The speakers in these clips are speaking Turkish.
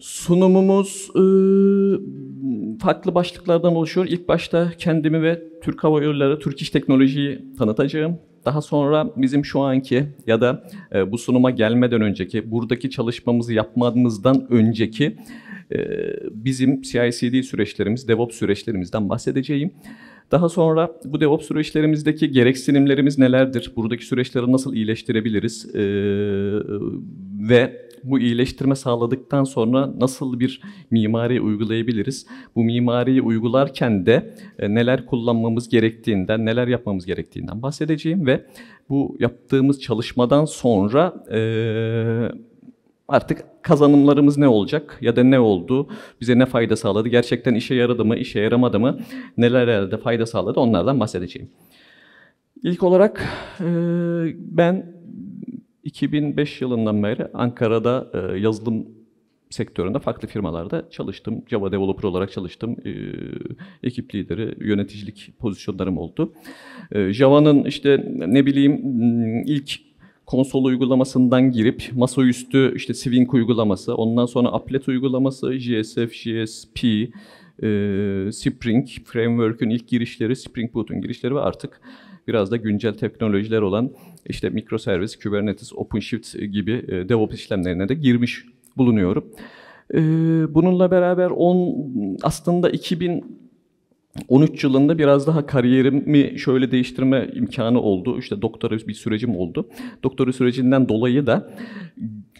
Sunumumuz e, farklı başlıklardan oluşuyor. İlk başta kendimi ve Türk Hava Yolları, Türk İş Teknoloji'yi tanıtacağım. Daha sonra bizim şu anki ya da e, bu sunuma gelmeden önceki, buradaki çalışmamızı yapmadığımızdan önceki e, bizim CICD süreçlerimiz, DevOps süreçlerimizden bahsedeceğim. Daha sonra bu DevOps süreçlerimizdeki gereksinimlerimiz nelerdir? Buradaki süreçleri nasıl iyileştirebiliriz? Ee, ve bu iyileştirme sağladıktan sonra nasıl bir mimari uygulayabiliriz? Bu mimariyi uygularken de e, neler kullanmamız gerektiğinden, neler yapmamız gerektiğinden bahsedeceğim ve bu yaptığımız çalışmadan sonra e, artık kazanımlarımız ne olacak ya da ne oldu, bize ne fayda sağladı, gerçekten işe yaradı mı, işe yaramadı mı, Neler elde fayda sağladı onlardan bahsedeceğim. İlk olarak e, ben 2005 yılından beri Ankara'da e, yazılım sektöründe farklı firmalarda çalıştım. Java developer olarak çalıştım. E, ekip lideri, yöneticilik pozisyonlarım oldu. E, Java'nın işte ne bileyim hmm, ilk konsol uygulamasından girip masaüstü işte Swing uygulaması, ondan sonra applet uygulaması, JSF, JSP, e, Spring, Framework'ün ilk girişleri, Spring Boot'un girişleri ve artık biraz da güncel teknolojiler olan işte mikroservis, Kubernetes, OpenShift gibi e, DevOps işlemlerine de girmiş bulunuyorum. E, bununla beraber on, aslında 2000 13 yılında biraz daha kariyerimi şöyle değiştirme imkanı oldu. İşte doktora bir sürecim oldu. Doktora sürecinden dolayı da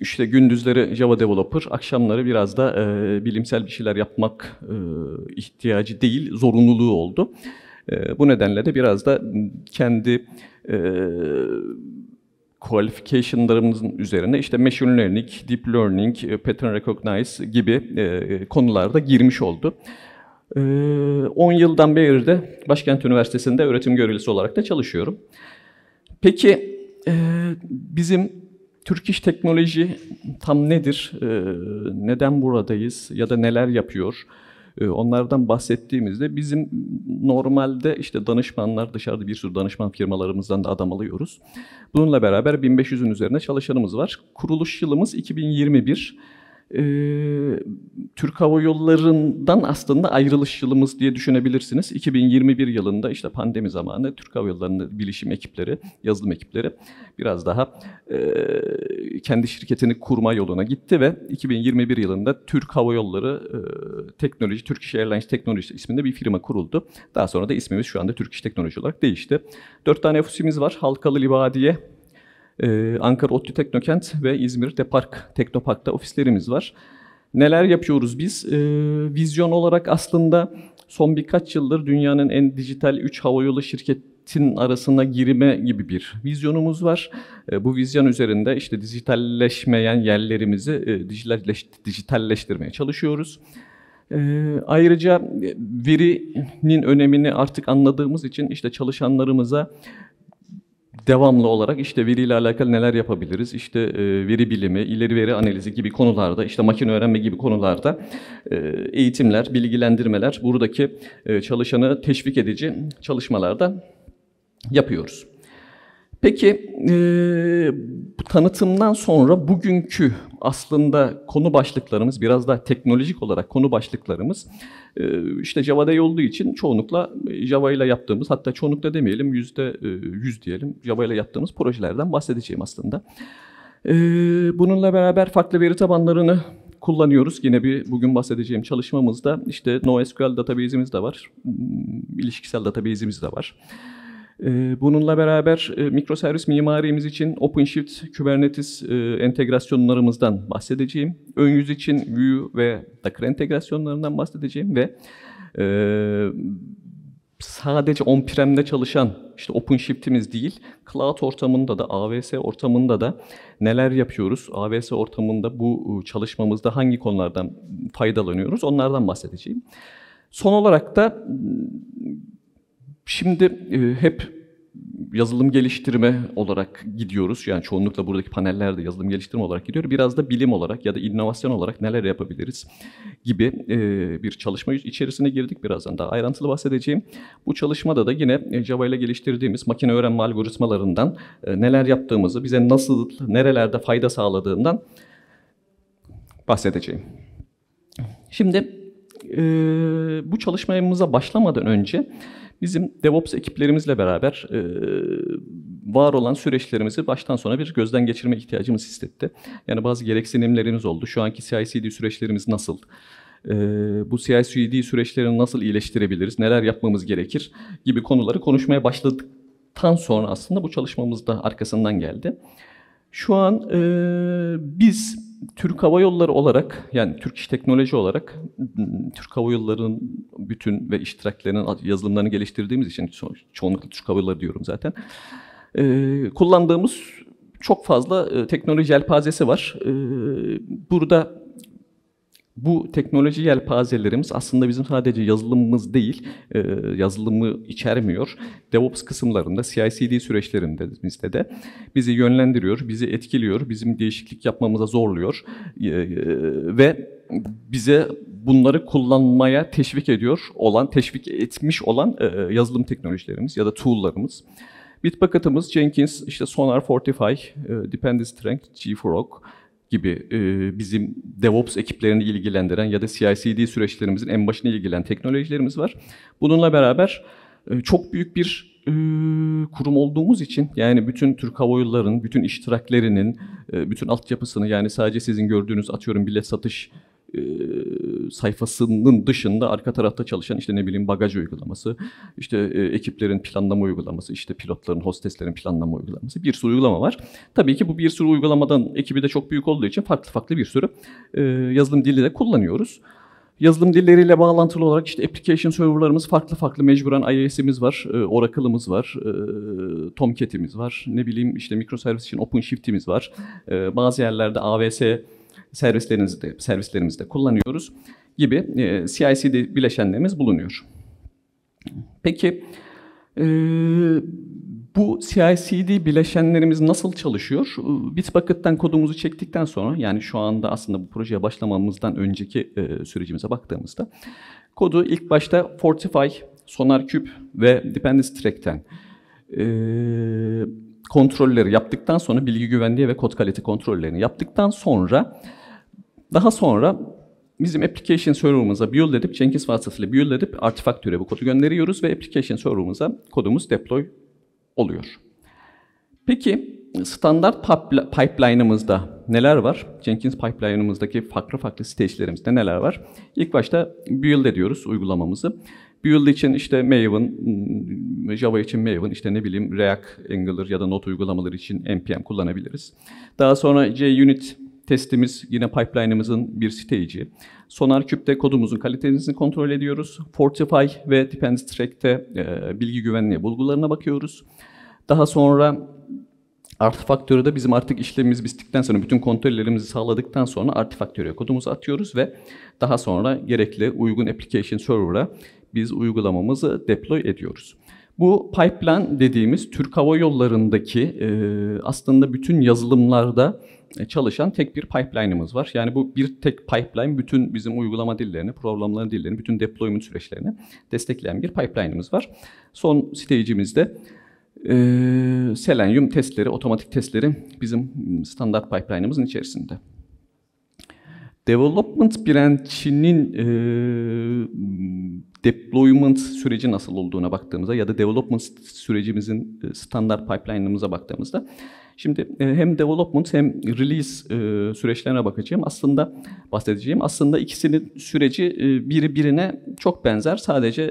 işte gündüzleri Java developer, akşamları biraz da e, bilimsel bir şeyler yapmak e, ihtiyacı değil, zorunluluğu oldu. E, bu nedenle de biraz da kendi ee, qualification'larımızın üzerine işte machine learning, deep learning, e, pattern recognize gibi e, konularda girmiş oldu. 10 e, ee, yıldan beri de Başkent Üniversitesi'nde öğretim görevlisi olarak da çalışıyorum. Peki e, bizim Türk İş Teknoloji tam nedir? E, neden buradayız ya da neler yapıyor? Ee, onlardan bahsettiğimizde bizim normalde işte danışmanlar dışarıda bir sürü danışman firmalarımızdan da adam alıyoruz. Bununla beraber 1500'ün üzerine çalışanımız var. Kuruluş yılımız 2021 e, Türk Hava Yolları'ndan aslında ayrılış yılımız diye düşünebilirsiniz. 2021 yılında işte pandemi zamanı Türk Hava Yolları'nın bilişim ekipleri, yazılım ekipleri biraz daha e, kendi şirketini kurma yoluna gitti ve 2021 yılında Türk Hava Yolları e, Teknoloji, Turkish Airlines Teknoloji isminde bir firma kuruldu. Daha sonra da ismimiz şu anda Turkish Teknoloji olarak değişti. Dört tane ofisimiz var. Halkalı Libadiye, ee, Ankara ODTÜ Teknokent ve İzmir Depark Teknopark'ta ofislerimiz var. Neler yapıyoruz biz? Ee, vizyon olarak aslında son birkaç yıldır dünyanın en dijital 3 havayolu şirketin arasına girme gibi bir vizyonumuz var. Ee, bu vizyon üzerinde işte dijitalleşmeyen yerlerimizi e, dijitalleştirmeye çalışıyoruz. Ee, ayrıca e, verinin önemini artık anladığımız için işte çalışanlarımıza devamlı olarak işte veriyle alakalı neler yapabiliriz, işte e, veri bilimi, ileri veri analizi gibi konularda, işte makine öğrenme gibi konularda e, eğitimler, bilgilendirmeler, buradaki e, çalışanı teşvik edici çalışmalarda yapıyoruz. Peki e, tanıtımdan sonra bugünkü aslında konu başlıklarımız biraz daha teknolojik olarak konu başlıklarımız e, işte Java'da olduğu için çoğunlukla Java ile yaptığımız hatta çoğunlukla demeyelim yüzde yüz diyelim Java ile yaptığımız projelerden bahsedeceğim aslında. E, bununla beraber farklı veri tabanlarını kullanıyoruz. Yine bir bugün bahsedeceğim çalışmamızda işte NoSQL database'imiz de var, ilişkisel database'imiz de var. Ee, bununla beraber e, mikroservis mimarimiz için OpenShift Kubernetes e, entegrasyonlarımızdan bahsedeceğim. Ön yüz için Vue ve Docker entegrasyonlarından bahsedeceğim ve e, sadece on-prem'de çalışan işte OpenShift'imiz değil, cloud ortamında da, AWS ortamında da neler yapıyoruz? AWS ortamında bu çalışmamızda hangi konulardan faydalanıyoruz? Onlardan bahsedeceğim. Son olarak da Şimdi e, hep yazılım geliştirme olarak gidiyoruz. Yani çoğunlukla buradaki panellerde yazılım geliştirme olarak gidiyor. Biraz da bilim olarak ya da inovasyon olarak neler yapabiliriz gibi e, bir çalışma içerisine girdik. Birazdan daha ayrıntılı bahsedeceğim. Bu çalışmada da yine e, Java ile geliştirdiğimiz makine öğrenme algoritmalarından e, neler yaptığımızı, bize nasıl, nerelerde fayda sağladığından bahsedeceğim. Şimdi bu çalışmamıza başlamadan önce bizim DevOps ekiplerimizle beraber e, var olan süreçlerimizi baştan sona bir gözden geçirme ihtiyacımız hissetti. Yani bazı gereksinimlerimiz oldu. Şu anki CI/CD süreçlerimiz nasıl? E, bu CI/CD süreçlerini nasıl iyileştirebiliriz? Neler yapmamız gerekir? Gibi konuları konuşmaya başladıktan sonra aslında bu çalışmamız da arkasından geldi. Şu an e, biz Türk Hava Yolları olarak yani Türk İş Teknoloji olarak Türk Hava Yolları'nın bütün ve iştiraklerinin yazılımlarını geliştirdiğimiz için ço- çoğunlukla Türk Hava Yolları diyorum zaten. Ee, kullandığımız çok fazla e, teknoloji elpazesi var. Ee, burada bu teknoloji yelpazelerimiz aslında bizim sadece yazılımımız değil, e, yazılımı içermiyor. DevOps kısımlarında, CI/CD süreçlerimizde de bizi yönlendiriyor, bizi etkiliyor, bizim değişiklik yapmamıza zorluyor e, e, ve bize bunları kullanmaya teşvik ediyor olan, teşvik etmiş olan yazılım teknolojilerimiz ya da tool'larımız. Bitbucket'ımız, Jenkins, işte Sonar Fortify, Dependency Strength, G4Oak, gibi e, bizim DevOps ekiplerini ilgilendiren ya da CI/CD süreçlerimizin en başına ilgilen teknolojilerimiz var. Bununla beraber e, çok büyük bir e, kurum olduğumuz için yani bütün Türk Hava Yolları'nın, bütün iştiraklerinin, e, bütün altyapısını yani sadece sizin gördüğünüz atıyorum bilet satış sayfasının dışında arka tarafta çalışan işte ne bileyim bagaj uygulaması, işte ekiplerin planlama uygulaması, işte pilotların, hosteslerin planlama uygulaması bir sürü uygulama var. Tabii ki bu bir sürü uygulamadan ekibi de çok büyük olduğu için farklı farklı bir sürü yazılım dili de kullanıyoruz. Yazılım dilleriyle bağlantılı olarak işte application serverlarımız farklı farklı mecburen IIS'imiz var, Oracle'ımız var, Tomcat'imiz var. Ne bileyim işte mikroservis için OpenShift'imiz var. Bazı yerlerde AWS servislerimizde, servislerimizde kullanıyoruz gibi e, CICD bileşenlerimiz bulunuyor. Peki e, bu CI/CD bileşenlerimiz nasıl çalışıyor? E, Bitbucket'ten kodumuzu çektikten sonra yani şu anda aslında bu projeye başlamamızdan önceki e, sürecimize baktığımızda kodu ilk başta Fortify, SonarCube ve Dependency Track'ten e, kontrolleri yaptıktan sonra bilgi güvenliği ve kod kalite kontrollerini yaptıktan sonra daha sonra bizim application server'ımıza build edip Jenkins vasıtasıyla build edip artifact türevi kodu gönderiyoruz ve application server'ımıza kodumuz deploy oluyor. Peki standart pipeline'ımızda neler var? Jenkins pipeline'ımızdaki farklı farklı stage'lerimizde neler var? İlk başta build ediyoruz uygulamamızı. Build için işte Maven, ıı, Java için Maven, işte ne bileyim React, Angular ya da Node uygulamaları için npm kullanabiliriz. Daha sonra JUnit testimiz yine pipeline'ımızın bir stage'i. SonarCube'de kodumuzun kalitesini kontrol ediyoruz. Fortify ve Dependency Track'te e, bilgi güvenliği bulgularına bakıyoruz. Daha sonra Artifaktörü bizim artık işlemimiz bittikten sonra, bütün kontrollerimizi sağladıktan sonra artifaktöre kodumuzu atıyoruz ve daha sonra gerekli uygun application server'a biz uygulamamızı deploy ediyoruz. Bu pipeline dediğimiz Türk Hava Yolları'ndaki e, aslında bütün yazılımlarda e, çalışan tek bir pipeline'ımız var. Yani bu bir tek pipeline bütün bizim uygulama dillerini, programların dillerini, bütün deployment süreçlerini destekleyen bir pipeline'ımız var. Son stage'imizde e, Selenium testleri, otomatik testleri bizim standart pipeline'ımızın içerisinde. Development branch'inin e, deployment süreci nasıl olduğuna baktığımızda ya da development sürecimizin e, standart pipeline'ımıza baktığımızda Şimdi e, hem development hem release e, süreçlerine bakacağım. Aslında bahsedeceğim. Aslında ikisinin süreci e, biri birine çok benzer. Sadece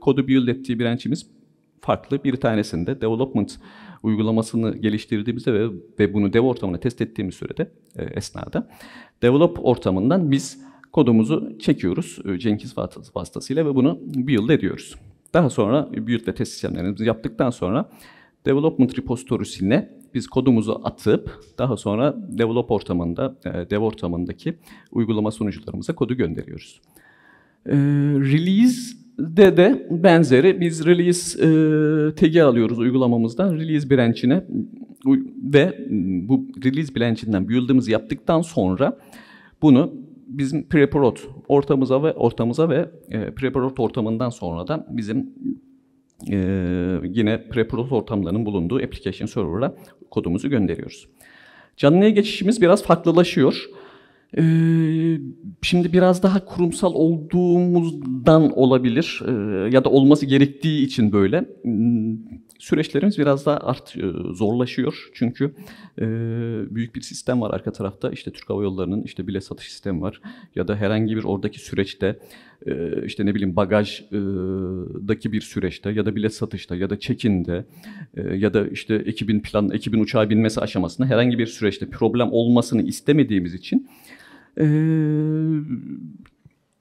kodu build ettiği branch'imiz farklı. Bir tanesinde development uygulamasını geliştirdiğimizde ve, ve bunu dev ortamına test ettiğimiz sürede e, esnada develop ortamından biz kodumuzu çekiyoruz e, Jenkins vasıtasıyla ve bunu build ediyoruz. Daha sonra build ve test sistemlerimizi yaptıktan sonra development repository'sine biz kodumuzu atıp daha sonra develop ortamında, e, dev ortamındaki uygulama sunucularımıza kodu gönderiyoruz. E, release de benzeri biz release e, tag'i alıyoruz uygulamamızdan release branch'ine ve bu release branch'inden build'ımızı yaptıktan sonra bunu bizim preprod ortamıza ve ortamıza ve e, preprod ortamından sonra da bizim e, yine preprocess ortamlarının bulunduğu application server'a kodumuzu gönderiyoruz. Canlıya geçişimiz biraz farklılaşıyor. Ee, şimdi biraz daha kurumsal olduğumuzdan olabilir ee, ya da olması gerektiği için böyle hmm, süreçlerimiz biraz daha art e, zorlaşıyor çünkü e, büyük bir sistem var arka tarafta işte Türk Hava Yolları'nın işte bile satış sistemi var ya da herhangi bir oradaki süreçte e, işte ne bileyim bagajdaki e, bir süreçte ya da bilet satışta ya da çekinde e, ya da işte ekibin plan ekibin uçağa binmesi aşamasında herhangi bir süreçte problem olmasını istemediğimiz için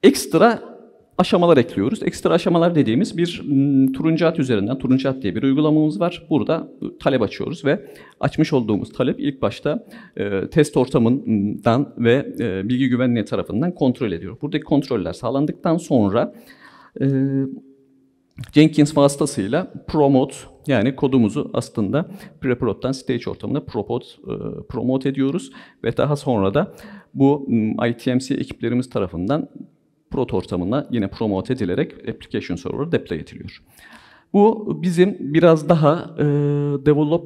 ekstra aşamalar ekliyoruz. Ekstra aşamalar dediğimiz bir hmm, turuncu at üzerinden, turuncu at diye bir uygulamamız var. Burada e, talep açıyoruz ve açmış olduğumuz talep ilk başta e, test ortamından ve e, bilgi güvenliği tarafından kontrol ediyor. Buradaki kontroller sağlandıktan sonra e, Jenkins vasıtasıyla promote yani kodumuzu aslında Preprot'tan stage ortamına promote, e, promote ediyoruz ve daha sonra da bu hmm, ITMC ekiplerimiz tarafından prot ortamına yine promote edilerek application server'a deploy ediliyor. Bu bizim biraz daha e, develop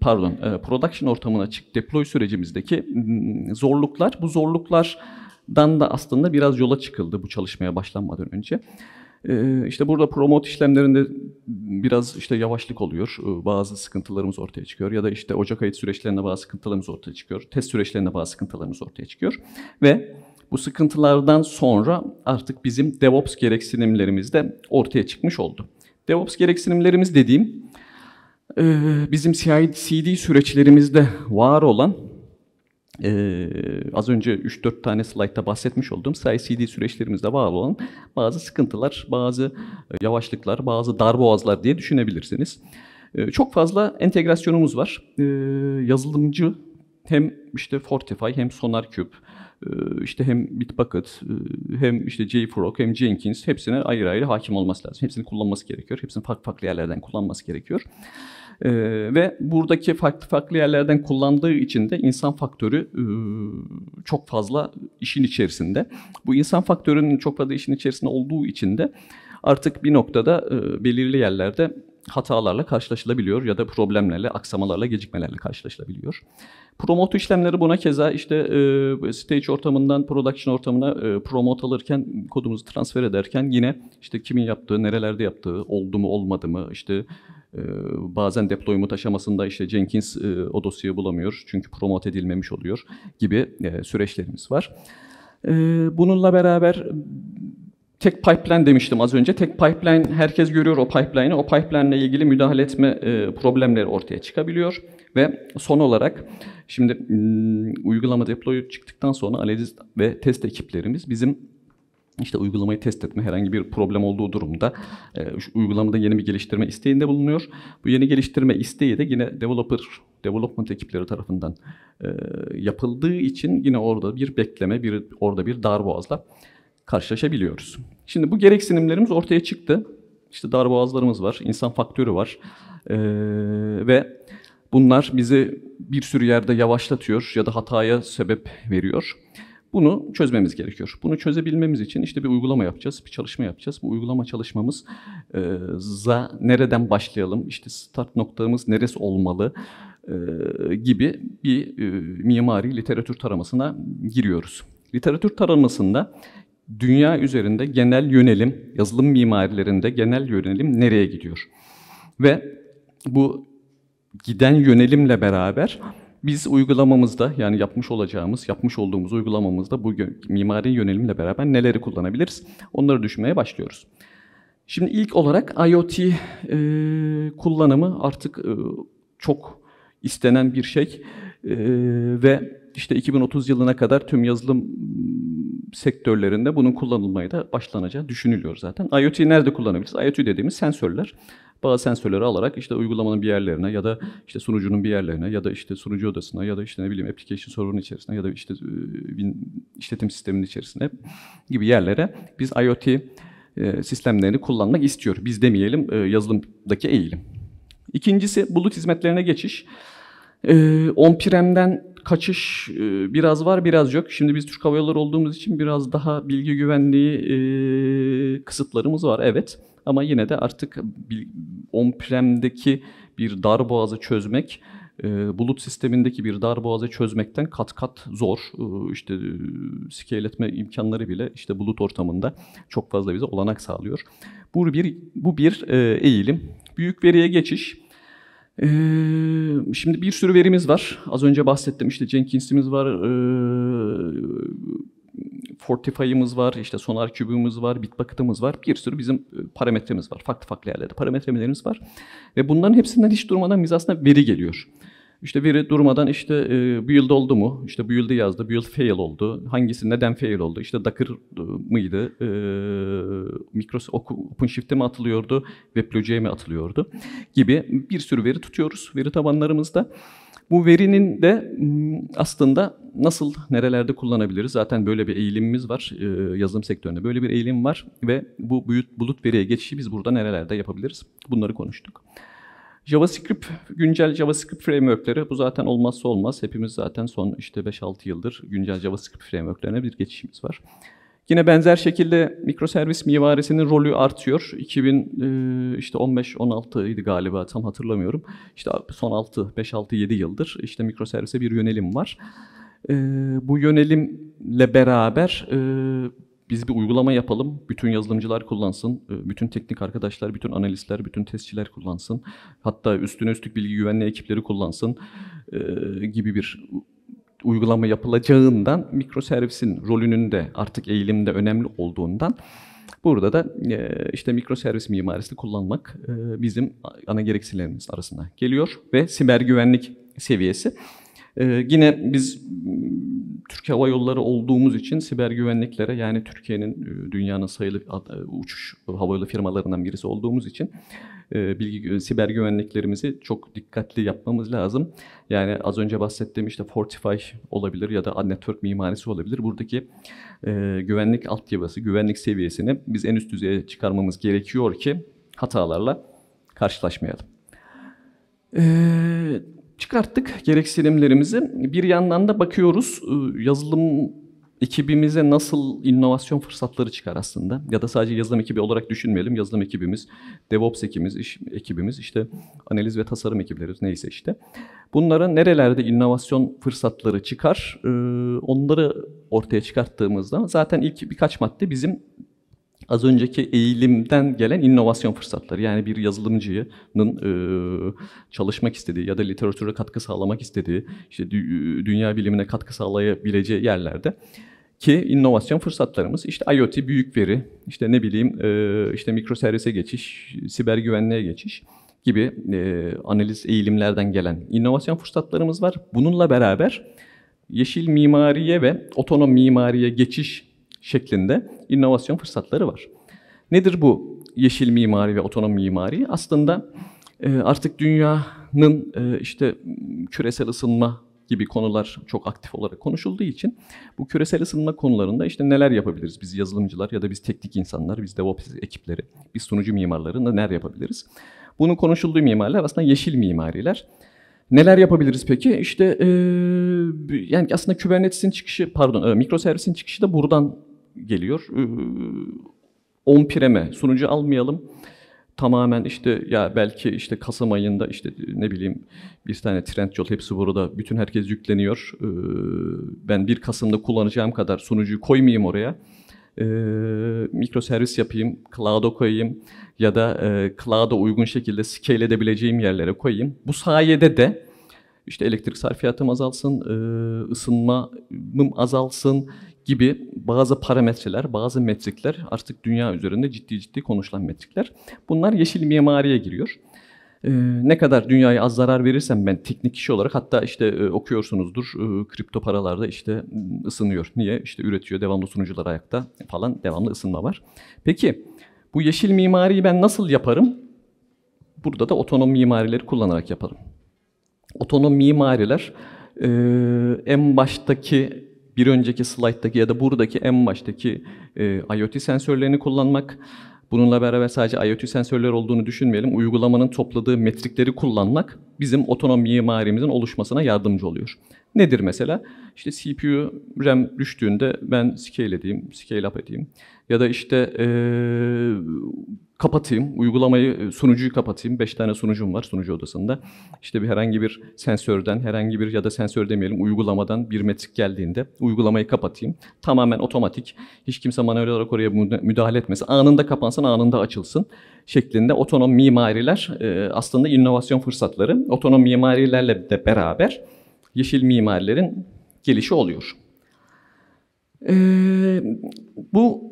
pardon e, production ortamına çık deploy sürecimizdeki hmm, zorluklar. Bu zorluklardan da aslında biraz yola çıkıldı bu çalışmaya başlanmadan önce. E, işte burada promote işlemlerinde biraz işte yavaşlık oluyor. E, bazı sıkıntılarımız ortaya çıkıyor ya da işte Ocak ayı süreçlerinde bazı sıkıntılarımız ortaya çıkıyor. Test süreçlerinde bazı sıkıntılarımız ortaya çıkıyor ve bu sıkıntılardan sonra artık bizim DevOps gereksinimlerimiz de ortaya çıkmış oldu. DevOps gereksinimlerimiz dediğim e, bizim CI/CD süreçlerimizde var olan e, az önce 3-4 tane slaytta bahsetmiş olduğum CD süreçlerimizde var olan bazı sıkıntılar, bazı e, yavaşlıklar, bazı darboğazlar diye düşünebilirsiniz. çok fazla entegrasyonumuz var. yazılımcı hem işte Fortify hem SonarCube ee, işte hem Bitbucket e, hem işte JFrog hem Jenkins hepsine ayrı ayrı hakim olması lazım. Hepsini kullanması gerekiyor. Hepsini farklı farklı yerlerden kullanması gerekiyor. Ee, ve buradaki farklı farklı yerlerden kullandığı için de insan faktörü e, çok fazla işin içerisinde. Bu insan faktörünün çok fazla işin içerisinde olduğu için de artık bir noktada e, belirli yerlerde hatalarla karşılaşılabiliyor ya da problemlerle, aksamalarla, gecikmelerle karşılaşılabiliyor. Promote işlemleri buna keza işte e, stage ortamından production ortamına e, promote alırken, kodumuzu transfer ederken yine işte kimin yaptığı, nerelerde yaptığı, oldu mu olmadı mı, işte e, bazen deployment aşamasında işte Jenkins e, o dosyayı bulamıyor çünkü promote edilmemiş oluyor gibi e, süreçlerimiz var. E, bununla beraber tek pipeline demiştim az önce. Tek pipeline herkes görüyor o pipeline'ı. O pipeline'le ilgili müdahale etme e, problemleri ortaya çıkabiliyor. Ve son olarak şimdi hmm, uygulama deploy çıktıktan sonra analiz ve test ekiplerimiz bizim işte uygulamayı test etme herhangi bir problem olduğu durumda e, şu uygulamada yeni bir geliştirme isteğinde bulunuyor. Bu yeni geliştirme isteği de yine developer development ekipleri tarafından e, yapıldığı için yine orada bir bekleme, bir orada bir darboğazla karşılaşabiliyoruz. Şimdi bu gereksinimlerimiz ortaya çıktı. İşte darboğazlarımız var, insan faktörü var ee, ve bunlar bizi bir sürü yerde yavaşlatıyor ya da hataya sebep veriyor. Bunu çözmemiz gerekiyor. Bunu çözebilmemiz için işte bir uygulama yapacağız, bir çalışma yapacağız. Bu uygulama çalışmamız nereden başlayalım, işte start noktamız neresi olmalı gibi bir mimari literatür taramasına giriyoruz. Literatür taramasında dünya üzerinde genel yönelim, yazılım mimarilerinde genel yönelim nereye gidiyor? Ve bu giden yönelimle beraber biz uygulamamızda yani yapmış olacağımız, yapmış olduğumuz uygulamamızda bu mimari yönelimle beraber neleri kullanabiliriz? Onları düşünmeye başlıyoruz. Şimdi ilk olarak IoT e, kullanımı artık e, çok istenen bir şey e, ve işte 2030 yılına kadar tüm yazılım sektörlerinde bunun kullanılmaya da başlanacağı düşünülüyor zaten. IoT nerede kullanabiliriz? IoT dediğimiz sensörler. Bazı sensörleri alarak işte uygulamanın bir yerlerine ya da işte sunucunun bir yerlerine ya da işte sunucu odasına ya da işte ne bileyim application server'ın içerisine ya da işte işletim sisteminin içerisine gibi yerlere biz IoT sistemlerini kullanmak istiyor. Biz demeyelim yazılımdaki eğilim. İkincisi bulut hizmetlerine geçiş. On-prem'den kaçış e, biraz var biraz yok. Şimdi biz Türk Hava Yolları olduğumuz için biraz daha bilgi güvenliği e, kısıtlarımız var evet. Ama yine de artık on-prem'deki bir dar boğazı çözmek e, bulut sistemindeki bir dar boğazı çözmekten kat kat zor. İşte işte e, imkanları bile işte bulut ortamında çok fazla bize olanak sağlıyor. Bu bir bu bir eğilim. Büyük veriye geçiş ee, şimdi bir sürü verimiz var. Az önce bahsettim işte Jenkins'imiz var, e, Fortify'ımız var, işte Sonar kübümüz var, Bitbucket'ımız var. Bir sürü bizim e, parametremiz var. Farklı farklı yerlerde parametrelerimiz var. Ve bunların hepsinden hiç durmadan biz aslında veri geliyor. İşte biri durmadan işte e, build oldu mu? İşte bu build'i yazdı. bu yıl fail oldu. Hangisi neden fail oldu? İşte Docker e, mıydı? E, Microsoft OpenShift'e mi atılıyordu? Weblogic'e mi atılıyordu? Gibi bir sürü veri tutuyoruz veri tabanlarımızda. Bu verinin de hmm, aslında nasıl, nerelerde kullanabiliriz? Zaten böyle bir eğilimimiz var. E, yazılım sektöründe böyle bir eğilim var ve bu bulut veriye geçişi biz burada nerelerde yapabiliriz? Bunları konuştuk. JavaScript, güncel JavaScript frameworkleri bu zaten olmazsa olmaz. Hepimiz zaten son işte 5-6 yıldır güncel JavaScript frameworklerine bir geçişimiz var. Yine benzer şekilde mikroservis mimarisinin rolü artıyor. 2000 e, işte 15-16 idi galiba tam hatırlamıyorum. İşte son 6 5-6-7 yıldır işte mikroservise bir yönelim var. E, bu yönelimle beraber e, biz bir uygulama yapalım, bütün yazılımcılar kullansın, ee, bütün teknik arkadaşlar, bütün analistler, bütün testçiler kullansın. Hatta üstüne üstlük bilgi güvenliği ekipleri kullansın ee, gibi bir uygulama yapılacağından mikro servis'in rolünün de artık eğilimde önemli olduğundan burada da e, işte mikro servis mimarisi kullanmak e, bizim ana gereksinimlerimiz arasında geliyor ve siber güvenlik seviyesi ee, yine biz Türk Hava Yolları olduğumuz için siber güvenliklere yani Türkiye'nin e, dünyanın sayılı e, uçuş havayolu firmalarından birisi olduğumuz için e, bilgi siber güvenliklerimizi çok dikkatli yapmamız lazım. Yani az önce bahsettiğim işte Fortify olabilir ya da network mimarisi olabilir. Buradaki e, güvenlik altyapısı, güvenlik seviyesini biz en üst düzeye çıkarmamız gerekiyor ki hatalarla karşılaşmayalım. Ee, çıkarttık gereksinimlerimizi. Bir yandan da bakıyoruz e, yazılım ekibimize nasıl inovasyon fırsatları çıkar aslında. Ya da sadece yazılım ekibi olarak düşünmeyelim. Yazılım ekibimiz, DevOps ekibimiz, iş, ekibimiz işte analiz ve tasarım ekipleri neyse işte. Bunlara nerelerde inovasyon fırsatları çıkar? E, onları ortaya çıkarttığımızda zaten ilk birkaç madde bizim az önceki eğilimden gelen inovasyon fırsatları. Yani bir yazılımcının e, çalışmak istediği ya da literatüre katkı sağlamak istediği, işte dü- dünya bilimine katkı sağlayabileceği yerlerde ki inovasyon fırsatlarımız işte IoT, büyük veri, işte ne bileyim e, işte mikro servise geçiş, siber güvenliğe geçiş gibi e, analiz eğilimlerden gelen inovasyon fırsatlarımız var. Bununla beraber yeşil mimariye ve otonom mimariye geçiş şeklinde inovasyon fırsatları var. Nedir bu yeşil mimari ve otonom mimari? Aslında e, artık dünyanın e, işte küresel ısınma gibi konular çok aktif olarak konuşulduğu için bu küresel ısınma konularında işte neler yapabiliriz biz yazılımcılar ya da biz teknik insanlar, biz DevOps ekipleri, biz sunucu mimarları neler yapabiliriz? Bunun konuşulduğu mimarlar aslında yeşil mimariler. Neler yapabiliriz peki? İşte ee, yani aslında Kubernetes'in çıkışı, pardon, e, mikroservisin çıkışı da buradan geliyor. Ee, On-prem'e sunucu almayalım. Tamamen işte ya belki işte Kasım ayında işte ne bileyim bir tane trend yol hepsi burada bütün herkes yükleniyor. Ee, ben bir Kasım'da kullanacağım kadar sunucuyu koymayayım oraya ee, mikro servis yapayım, cloud'a koyayım ya da e, cloud'a uygun şekilde scale edebileceğim yerlere koyayım. Bu sayede de işte elektrik sarfiyatım azalsın, e, ısınmam azalsın, gibi bazı parametreler, bazı metrikler artık dünya üzerinde ciddi ciddi konuşulan metrikler. Bunlar yeşil mimariye giriyor. Ee, ne kadar dünyaya az zarar verirsem ben teknik kişi olarak hatta işte e, okuyorsunuzdur e, kripto paralarda işte ıı, ısınıyor. Niye? İşte üretiyor devamlı sunucular ayakta falan devamlı ısınma var. Peki bu yeşil mimariyi ben nasıl yaparım? Burada da otonom mimarileri kullanarak yaparım. Otonom mimariler e, en baştaki bir önceki slayttaki ya da buradaki en baştaki e, IoT sensörlerini kullanmak. Bununla beraber sadece IoT sensörler olduğunu düşünmeyelim. Uygulamanın topladığı metrikleri kullanmak bizim otonom mimarimizin oluşmasına yardımcı oluyor. Nedir mesela? İşte CPU, RAM düştüğünde ben scale edeyim, scale up edeyim ya da işte e, kapatayım, uygulamayı, sunucuyu kapatayım. Beş tane sunucum var sunucu odasında. İşte bir herhangi bir sensörden, herhangi bir ya da sensör demeyelim uygulamadan bir metrik geldiğinde uygulamayı kapatayım. Tamamen otomatik, hiç kimse manuel olarak oraya müdahale etmesin. Anında kapansın, anında açılsın şeklinde otonom mimariler e, aslında inovasyon fırsatları. Otonom mimarilerle de beraber yeşil mimarilerin gelişi oluyor. Ee, bu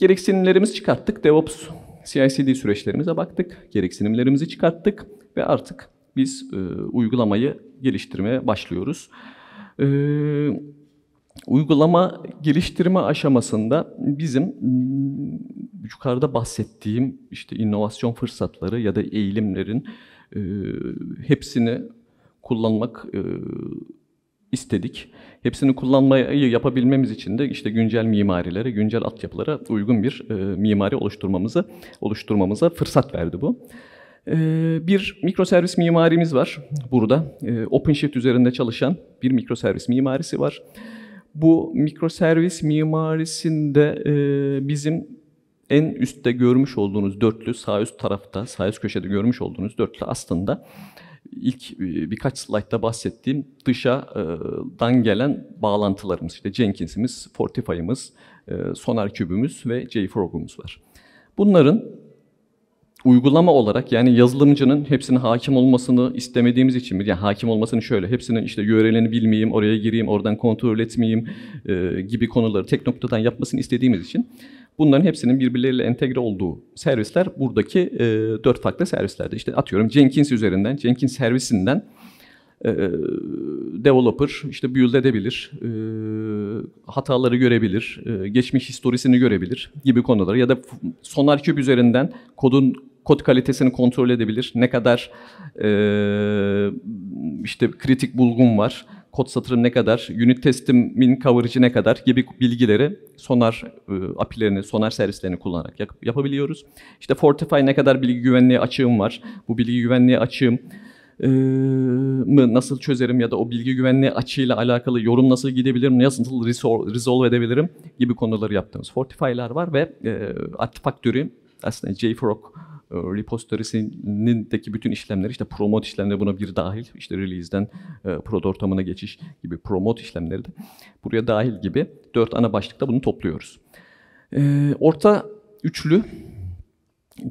gereksinimlerimizi çıkarttık. DevOps CI/CD süreçlerimize baktık. Gereksinimlerimizi çıkarttık ve artık biz e, uygulamayı geliştirmeye başlıyoruz. E, uygulama geliştirme aşamasında bizim hmm, yukarıda bahsettiğim işte inovasyon fırsatları ya da eğilimlerin e, hepsini kullanmak e, istedik. Hepsini kullanmayı yapabilmemiz için de işte güncel mimarilere, güncel altyapılara uygun bir e, mimari oluşturmamızı oluşturmamıza fırsat verdi bu. E, bir mikroservis mimarimiz var burada. E, OpenShift üzerinde çalışan bir mikroservis mimarisi var. Bu mikroservis mimarisinde e, bizim en üstte görmüş olduğunuz dörtlü, sağ üst tarafta, sağ üst köşede görmüş olduğunuz dörtlü aslında ilk e, birkaç slaytta bahsettiğim dışadan e, gelen bağlantılarımız. işte Jenkins'imiz, Fortify'ımız, e, Sonar Kübümüz ve JFrog'umuz var. Bunların uygulama olarak yani yazılımcının hepsinin hakim olmasını istemediğimiz için yani hakim olmasını şöyle hepsinin işte yörelerini bilmeyeyim, oraya gireyim, oradan kontrol etmeyeyim gibi konuları tek noktadan yapmasını istediğimiz için Bunların hepsinin birbirleriyle entegre olduğu servisler buradaki e, dört farklı servislerde. İşte atıyorum Jenkins üzerinden, Jenkins servisinden e, e, developer işte build edebilir, e, hataları görebilir, e, geçmiş historisini görebilir gibi konular ya da SonarQube üzerinden kodun kod kalitesini kontrol edebilir, ne kadar e, işte kritik bulgun var, kod satırım ne kadar, unit testimin coverage'i ne kadar gibi bilgileri Sonar e, API'lerini, Sonar servislerini kullanarak yap- yapabiliyoruz. İşte Fortify ne kadar bilgi güvenliği açığım var, bu bilgi güvenliği açığım e, mı nasıl çözerim ya da o bilgi güvenliği açığıyla alakalı yorum nasıl gidebilirim, nasıl resol- resolve edebilirim gibi konuları yaptığımız Fortify'lar var ve e, Artifactory aslında JFrog repo storiesindeki bütün işlemleri işte promote işlemleri buna bir dahil. işte release'den e, prod ortamına geçiş gibi promote işlemleri de buraya dahil gibi dört ana başlıkta bunu topluyoruz. E, orta üçlü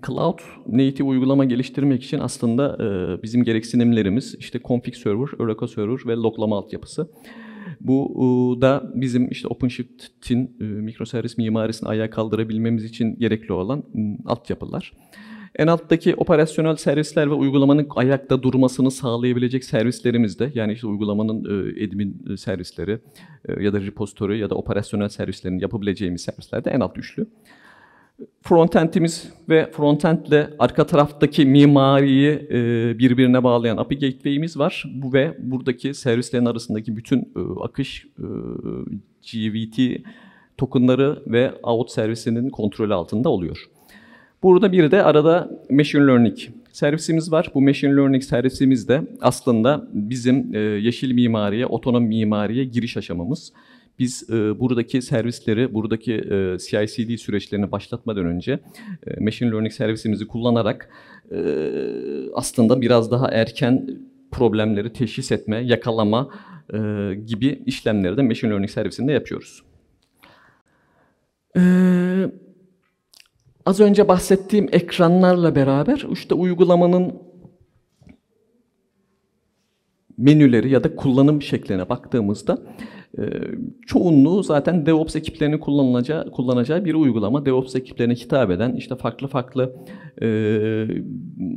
Cloud native uygulama geliştirmek için aslında e, bizim gereksinimlerimiz işte config server, Oracle server ve loglama altyapısı. Bu da bizim işte OpenShift'in e, mikroservis mimarisini ayağa kaldırabilmemiz için gerekli olan altyapılar. yapılar. En alttaki operasyonel servisler ve uygulamanın ayakta durmasını sağlayabilecek servislerimiz de yani işte uygulamanın e, admin e, servisleri e, ya da repository ya da operasyonel servislerin yapabileceğimiz servisler de en alt üçlü. Frontend'imiz ve frontend'le arka taraftaki mimariyi e, birbirine bağlayan API Gateway'imiz var. Bu ve buradaki servislerin arasındaki bütün akış e, GVT tokenları ve out servisinin kontrolü altında oluyor. Burada bir de arada machine learning servisimiz var. Bu machine learning servisimiz de aslında bizim e, yeşil mimariye, otonom mimariye giriş aşamamız. Biz e, buradaki servisleri, buradaki e, CI/CD süreçlerini başlatmadan önce e, machine learning servisimizi kullanarak e, aslında biraz daha erken problemleri teşhis etme, yakalama e, gibi işlemleri de machine learning servisinde yapıyoruz. Eee Az önce bahsettiğim ekranlarla beraber işte uygulamanın menüleri ya da kullanım şekline baktığımızda e, çoğunluğu zaten DevOps ekiplerini kullanacağı, kullanacağı bir uygulama. DevOps ekiplerine hitap eden işte farklı farklı e,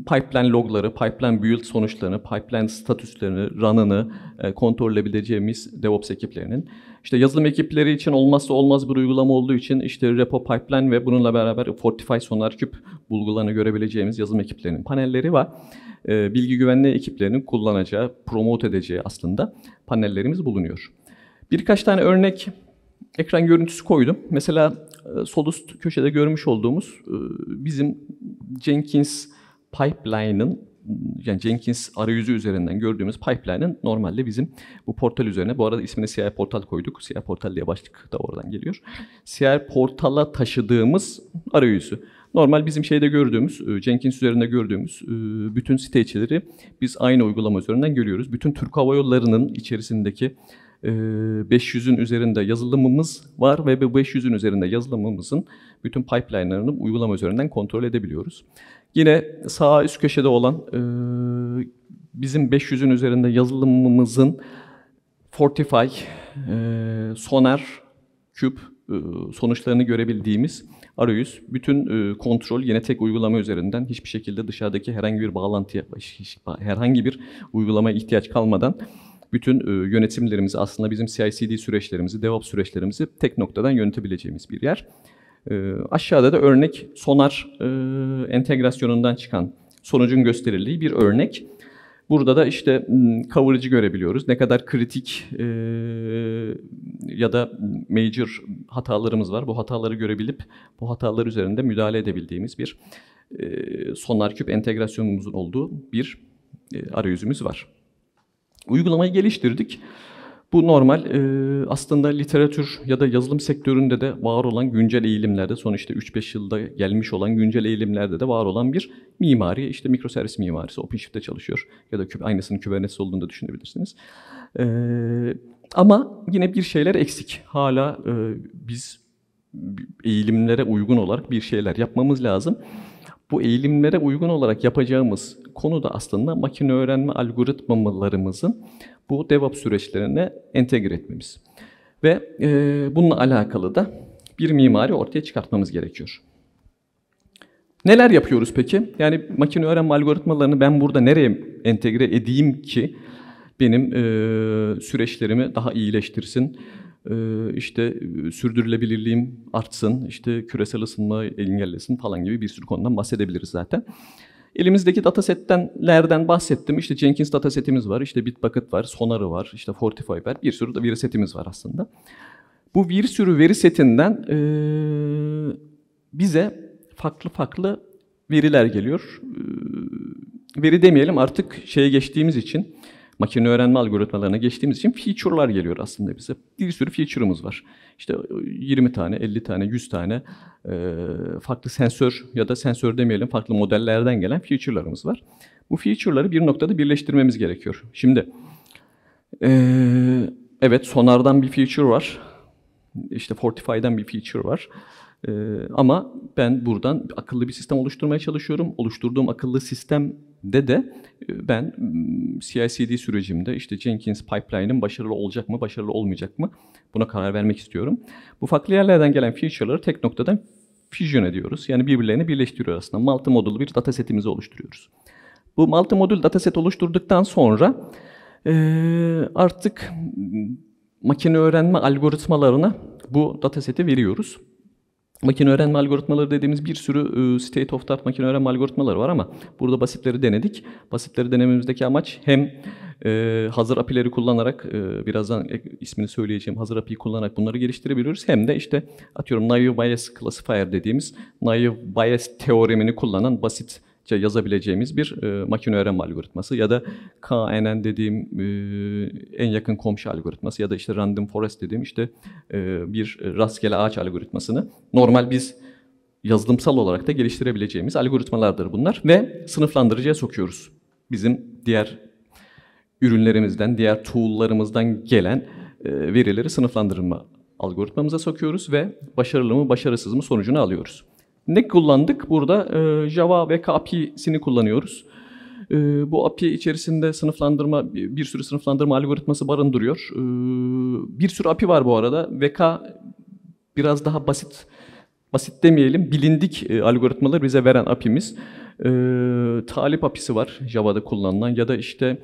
pipeline logları, pipeline build sonuçlarını, pipeline statüslerini, run'ını e, kontrol edebileceğimiz DevOps ekiplerinin işte yazılım ekipleri için olmazsa olmaz bir uygulama olduğu için işte repo pipeline ve bununla beraber Fortify Sonar Küp bulgularını görebileceğimiz yazılım ekiplerinin panelleri var. Ee, bilgi güvenliği ekiplerinin kullanacağı, promote edeceği aslında panellerimiz bulunuyor. Birkaç tane örnek ekran görüntüsü koydum. Mesela e, sol üst köşede görmüş olduğumuz e, bizim Jenkins Pipeline'ın yani Jenkins arayüzü üzerinden gördüğümüz pipeline'ın normalde bizim bu portal üzerine bu arada ismini CI Portal koyduk. CI Portal diye başlık da oradan geliyor. CI Portal'a taşıdığımız arayüzü. Normal bizim şeyde gördüğümüz, e, Jenkins üzerinde gördüğümüz e, bütün site içileri biz aynı uygulama üzerinden görüyoruz. Bütün Türk Hava Yolları'nın içerisindeki 500'ün e, üzerinde yazılımımız var ve bu 500'ün üzerinde yazılımımızın bütün pipeline'larını uygulama üzerinden kontrol edebiliyoruz. Yine sağ üst köşede olan e, bizim 500'ün üzerinde yazılımımızın Fortify, e, Sonar, Küp e, sonuçlarını görebildiğimiz arayüz. Bütün e, kontrol yine tek uygulama üzerinden hiçbir şekilde dışarıdaki herhangi bir bağlantıya, herhangi bir uygulama ihtiyaç kalmadan bütün e, yönetimlerimizi aslında bizim CI/CD süreçlerimizi, DevOps süreçlerimizi tek noktadan yönetebileceğimiz bir yer. Ee, aşağıda da örnek sonar e, entegrasyonundan çıkan sonucun gösterildiği bir örnek. Burada da işte coverage görebiliyoruz. Ne kadar kritik e, ya da major hatalarımız var. Bu hataları görebilip bu hatalar üzerinde müdahale edebildiğimiz bir e, sonar küp entegrasyonumuzun olduğu bir e, arayüzümüz var. Uygulamayı geliştirdik. Bu normal. aslında literatür ya da yazılım sektöründe de var olan güncel eğilimlerde, son işte 3-5 yılda gelmiş olan güncel eğilimlerde de var olan bir mimari, işte mikroservis mimarisi, OpenShift'te çalışıyor. Ya da aynısının Kubernetes olduğunu da düşünebilirsiniz. ama yine bir şeyler eksik. Hala biz eğilimlere uygun olarak bir şeyler yapmamız lazım. Bu eğilimlere uygun olarak yapacağımız konu da aslında makine öğrenme algoritmalarımızın bu DevOps süreçlerine entegre etmemiz. Ve e, bununla alakalı da bir mimari ortaya çıkartmamız gerekiyor. Neler yapıyoruz peki? Yani makine öğrenme algoritmalarını ben burada nereye entegre edeyim ki benim e, süreçlerimi daha iyileştirsin, e, işte e, sürdürülebilirliğim artsın, işte küresel ısınma engellesin falan gibi bir sürü konudan bahsedebiliriz zaten. Elimizdeki datasetlerden bahsettim. İşte Jenkins datasetimiz var, işte Bitbucket var, Sonar'ı var, işte Fortify var. Bir sürü de veri setimiz var aslında. Bu bir sürü veri setinden bize farklı farklı veriler geliyor. veri demeyelim artık şeye geçtiğimiz için makine öğrenme algoritmalarına geçtiğimiz için feature'lar geliyor aslında bize. Bir sürü feature'ımız var. İşte 20 e, tane, 50 tane, 100 tane e, farklı sensör ya da sensör demeyelim farklı modellerden gelen feature'larımız var. Bu feature'ları bir noktada birleştirmemiz gerekiyor. Şimdi e, evet sonardan bir feature var. İşte Fortify'den bir feature var. E, ama ben buradan akıllı bir sistem oluşturmaya çalışıyorum. Oluşturduğum akıllı sistemde de e, ben mm, CI/CD sürecimde işte Jenkins pipeline'ın başarılı olacak mı, başarılı olmayacak mı buna karar vermek istiyorum. Bu farklı yerlerden gelen feature'ları tek noktadan fusion ediyoruz. Yani birbirlerini birleştiriyor aslında. Multi modül bir dataset'imizi oluşturuyoruz. Bu multi modül data oluşturduktan sonra e, artık makine öğrenme algoritmalarına bu dataseti veriyoruz makine öğrenme algoritmaları dediğimiz bir sürü e, state of the art makine öğrenme algoritmaları var ama burada basitleri denedik. Basitleri denememizdeki amaç hem e, hazır API'leri kullanarak, e, birazdan ismini söyleyeceğim, hazır API'yi kullanarak bunları geliştirebiliyoruz. Hem de işte atıyorum naive bias classifier dediğimiz naive bias teoremini kullanan basit Türkçe yazabileceğimiz bir e, makine öğrenme algoritması ya da KNN dediğim e, en yakın komşu algoritması ya da işte random forest dediğim işte e, bir rastgele ağaç algoritmasını normal biz yazılımsal olarak da geliştirebileceğimiz algoritmalardır bunlar ve sınıflandırıcıya sokuyoruz. Bizim diğer ürünlerimizden, diğer tool'larımızdan gelen e, verileri sınıflandırma algoritmamıza sokuyoruz ve başarılı mı başarısız mı sonucunu alıyoruz ne kullandık? Burada e, Java ve API'sini kullanıyoruz. E, bu API içerisinde sınıflandırma, bir sürü sınıflandırma algoritması barındırıyor. E, bir sürü API var bu arada. VK biraz daha basit, basit demeyelim, bilindik e, algoritmaları bize veren API'miz. E, talip API'si var Java'da kullanılan ya da işte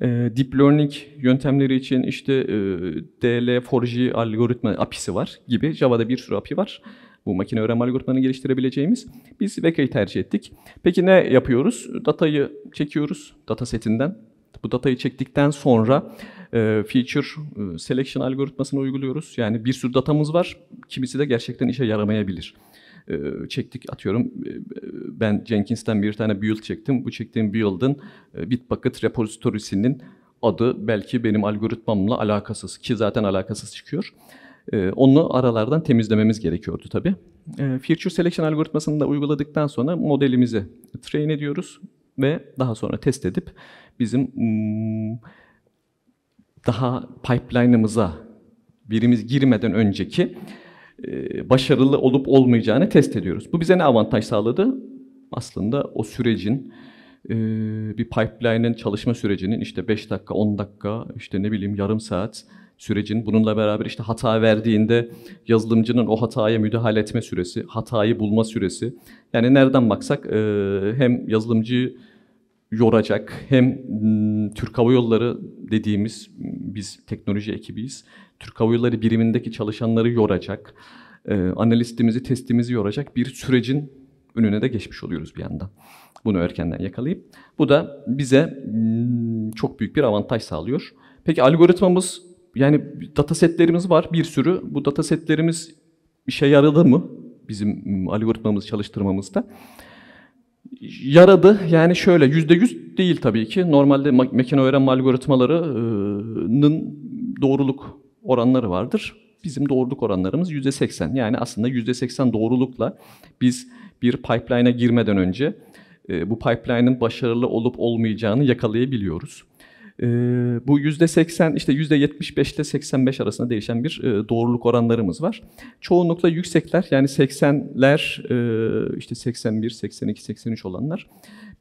e, deep learning yöntemleri için işte e, DL4J algoritma API'si var gibi. Java'da bir sürü API var. Bu makine öğrenme algoritmalarını geliştirebileceğimiz. Biz Veka'yı tercih ettik. Peki ne yapıyoruz? Datayı çekiyoruz data setinden. Bu datayı çektikten sonra e, feature e, selection algoritmasını uyguluyoruz. Yani bir sürü datamız var. Kimisi de gerçekten işe yaramayabilir. E, çektik atıyorum. E, ben Jenkins'ten bir tane build çektim. Bu çektiğim build'ın e, Bitbucket repository'sinin adı belki benim algoritmamla alakasız ki zaten alakasız çıkıyor. Ee, onu aralardan temizlememiz gerekiyordu tabii. E, feature selection algoritmasını da uyguladıktan sonra modelimizi train ediyoruz ve daha sonra test edip bizim hmm, daha pipeline'ımıza birimiz girmeden önceki e, başarılı olup olmayacağını test ediyoruz. Bu bize ne avantaj sağladı? Aslında o sürecin e, bir pipeline'ın çalışma sürecinin işte 5 dakika, 10 dakika, işte ne bileyim yarım saat sürecin bununla beraber işte hata verdiğinde yazılımcının o hataya müdahale etme süresi, hatayı bulma süresi. Yani nereden baksak e, hem yazılımcı yoracak hem Türk Hava Yolları dediğimiz biz teknoloji ekibiyiz. Türk Hava Yolları birimindeki çalışanları yoracak, e, analistimizi, testimizi yoracak bir sürecin önüne de geçmiş oluyoruz bir yandan. Bunu erkenden yakalayıp bu da bize çok büyük bir avantaj sağlıyor. Peki algoritmamız yani datasetlerimiz var bir sürü. Bu datasetlerimiz işe yaradı mı bizim algoritmamızı çalıştırmamızda? Yaradı. Yani şöyle yüzde yüz değil tabii ki. Normalde makine öğrenme algoritmalarının doğruluk oranları vardır. Bizim doğruluk oranlarımız yüzde seksen. Yani aslında yüzde seksen doğrulukla biz bir pipeline'a girmeden önce bu pipeline'ın başarılı olup olmayacağını yakalayabiliyoruz. Ee, bu yüzde %80 işte yüzde %75 ile 85 arasında değişen bir e, doğruluk oranlarımız var. Çoğunlukla yüksekler yani 80'ler e, işte 81, 82, 83 olanlar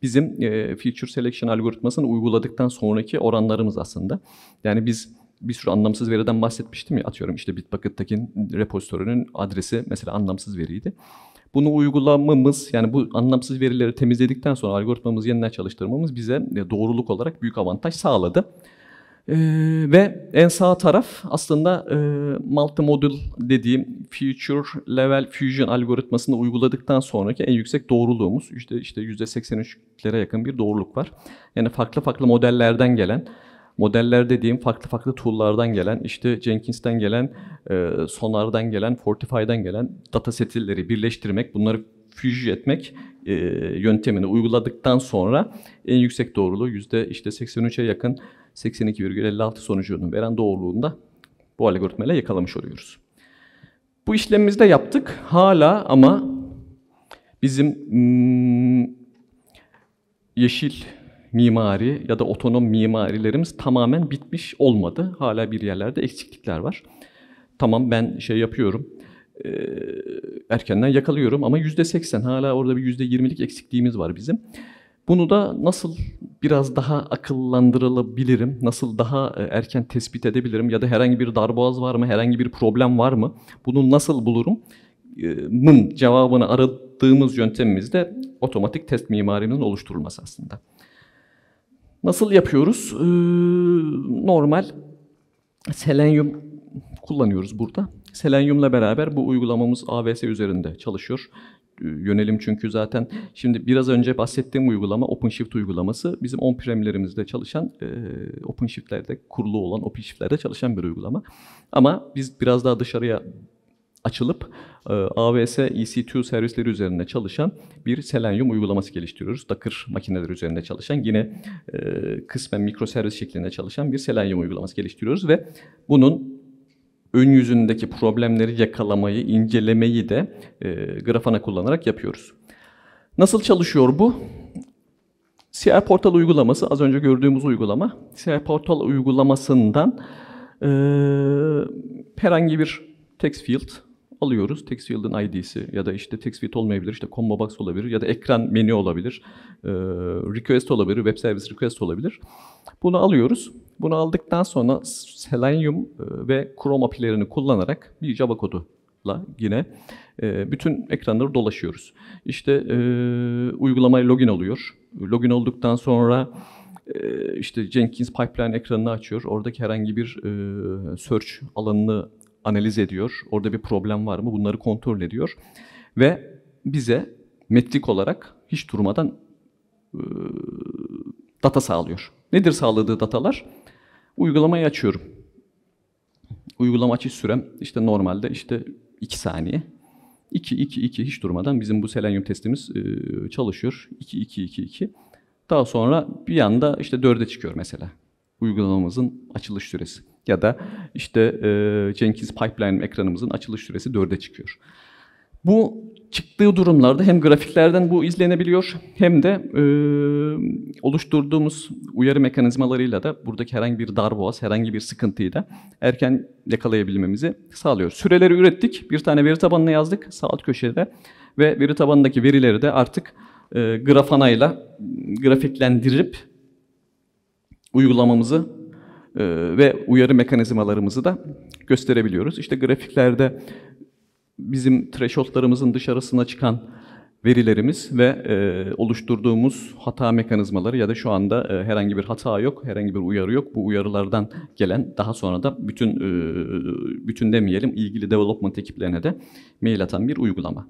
bizim e, feature selection algoritmasını uyguladıktan sonraki oranlarımız aslında. Yani biz bir sürü anlamsız veriden bahsetmiştim ya atıyorum işte Bitbucket'taki repositörünün adresi mesela anlamsız veriydi. Bunu uygulamamız yani bu anlamsız verileri temizledikten sonra algoritmamızı yeniden çalıştırmamız bize e, doğruluk olarak büyük avantaj sağladı. Ee, ve en sağ taraf aslında e, modül dediğim future level fusion algoritmasını uyguladıktan sonraki en yüksek doğruluğumuz. İşte, işte %83'lere yakın bir doğruluk var. Yani farklı farklı modellerden gelen Modeller dediğim farklı farklı tool'lardan gelen, işte Jenkins'ten gelen, e, Sonar'dan gelen, Fortify'dan gelen data setleri birleştirmek, bunları füj etmek e, yöntemini uyguladıktan sonra en yüksek doğruluğu yüzde işte 83'e yakın 82,56 sonucunu veren doğruluğunda bu algoritmayla yakalamış oluyoruz. Bu işlemimizde yaptık. Hala ama bizim hmm, yeşil mimari ya da otonom mimarilerimiz tamamen bitmiş olmadı. Hala bir yerlerde eksiklikler var. Tamam ben şey yapıyorum, e, erkenden yakalıyorum ama yüzde seksen hala orada bir yüzde yirmilik eksikliğimiz var bizim. Bunu da nasıl biraz daha akıllandırılabilirim, nasıl daha erken tespit edebilirim ya da herhangi bir darboğaz var mı, herhangi bir problem var mı, bunu nasıl bulurum? mın cevabını aradığımız yöntemimizde otomatik test mimarimizin oluşturulması aslında. Nasıl yapıyoruz? Ee, normal selenyum kullanıyoruz burada. Selenyumla beraber bu uygulamamız AWS üzerinde çalışıyor. Ee, yönelim çünkü zaten şimdi biraz önce bahsettiğim uygulama OpenShift uygulaması. Bizim on-premlerimizde çalışan, e, OpenShift'lerde kurulu olan, OpenShift'lerde çalışan bir uygulama. Ama biz biraz daha dışarıya açılıp e, AWS EC2 servisleri üzerinde çalışan bir Selenium uygulaması geliştiriyoruz. Docker makineleri üzerinde çalışan yine e, kısmen mikroservis şeklinde çalışan bir Selenium uygulaması geliştiriyoruz ve bunun ön yüzündeki problemleri yakalamayı, incelemeyi de e, Grafana kullanarak yapıyoruz. Nasıl çalışıyor bu? CI Portal uygulaması, az önce gördüğümüz uygulama, CI Portal uygulamasından e, herhangi bir text field, alıyoruz. Text Field'ın ID'si ya da işte text field olmayabilir, işte combo box olabilir ya da ekran menü olabilir, e, request olabilir, web service request olabilir. Bunu alıyoruz. Bunu aldıktan sonra Selenium ve Chrome API'lerini kullanarak bir Java kodu yine e, bütün ekranları dolaşıyoruz. İşte e, uygulamaya login oluyor. Login olduktan sonra e, işte Jenkins pipeline ekranını açıyor. Oradaki herhangi bir e, search alanını analiz ediyor. Orada bir problem var mı? Bunları kontrol ediyor. Ve bize metrik olarak hiç durmadan e, data sağlıyor. Nedir sağladığı datalar? Uygulamayı açıyorum. Uygulama açış sürem işte normalde işte 2 saniye. 2, 2, 2 hiç durmadan bizim bu selenyum testimiz e, çalışıyor. 2, 2, 2, 2. Daha sonra bir anda işte 4'e çıkıyor mesela uygulamamızın açılış süresi. Ya da işte e, Jenkins Pipeline ekranımızın açılış süresi 4'e çıkıyor. Bu çıktığı durumlarda hem grafiklerden bu izlenebiliyor hem de e, oluşturduğumuz uyarı mekanizmalarıyla da buradaki herhangi bir darboğaz, herhangi bir sıkıntıyı da erken yakalayabilmemizi sağlıyor. Süreleri ürettik, bir tane veri tabanına yazdık sağ alt köşede ve veri tabanındaki verileri de artık e, grafanayla grafiklendirip uygulamamızı e, ve uyarı mekanizmalarımızı da gösterebiliyoruz. İşte grafiklerde bizim thresholdlarımızın dışarısına çıkan verilerimiz ve e, oluşturduğumuz hata mekanizmaları ya da şu anda e, herhangi bir hata yok, herhangi bir uyarı yok. Bu uyarılardan gelen daha sonra da bütün bütün demeyelim ilgili development ekiplerine de mail atan bir uygulama.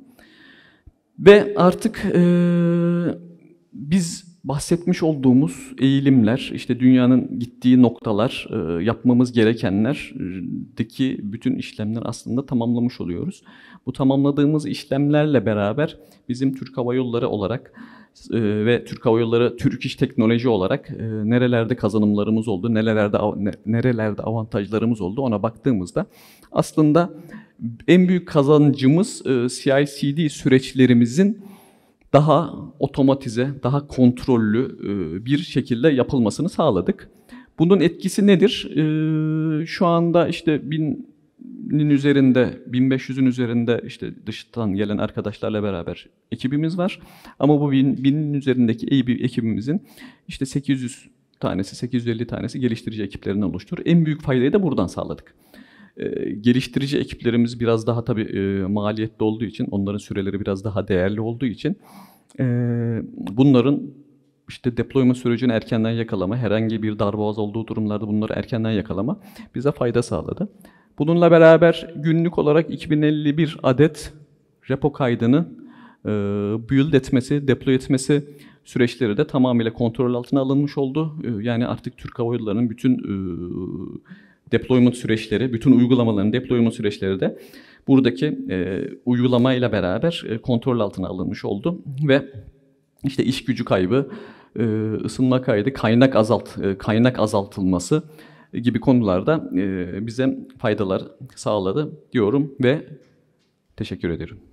Ve artık e, biz bahsetmiş olduğumuz eğilimler, işte dünyanın gittiği noktalar, e, yapmamız gerekenlerdeki e, bütün işlemler aslında tamamlamış oluyoruz. Bu tamamladığımız işlemlerle beraber bizim Türk Hava Yolları olarak e, ve Türk Hava Yolları Türk İş Teknoloji olarak nerelerde kazanımlarımız oldu, nerelerde nerelerde avantajlarımız oldu ona baktığımızda aslında en büyük kazancımız CICD süreçlerimizin daha otomatize, daha kontrollü e, bir şekilde yapılmasını sağladık. Bunun etkisi nedir? E, şu anda işte binin üzerinde, 1500'ün üzerinde işte dıştan gelen arkadaşlarla beraber ekibimiz var. Ama bu binin üzerindeki iyi bir ekibimizin işte 800 tanesi, 850 tanesi geliştirici ekiplerini oluşturur. En büyük faydayı da buradan sağladık. Ee, geliştirici ekiplerimiz biraz daha tabii e, maliyetli olduğu için, onların süreleri biraz daha değerli olduğu için e, bunların işte deployma sürecini erkenden yakalama, herhangi bir darboğaz olduğu durumlarda bunları erkenden yakalama bize fayda sağladı. Bununla beraber günlük olarak 2051 adet repo kaydını e, build etmesi, deploy etmesi süreçleri de tamamıyla kontrol altına alınmış oldu. E, yani artık Türk Hava Yolları'nın bütün e, deployment süreçleri, bütün uygulamaların deployment süreçleri de buradaki e, uygulamayla beraber e, kontrol altına alınmış oldu ve işte iş gücü kaybı, e, ısınma kaydı, kaynak azalt e, kaynak azaltılması gibi konularda e, bize faydalar sağladı diyorum ve teşekkür ediyorum.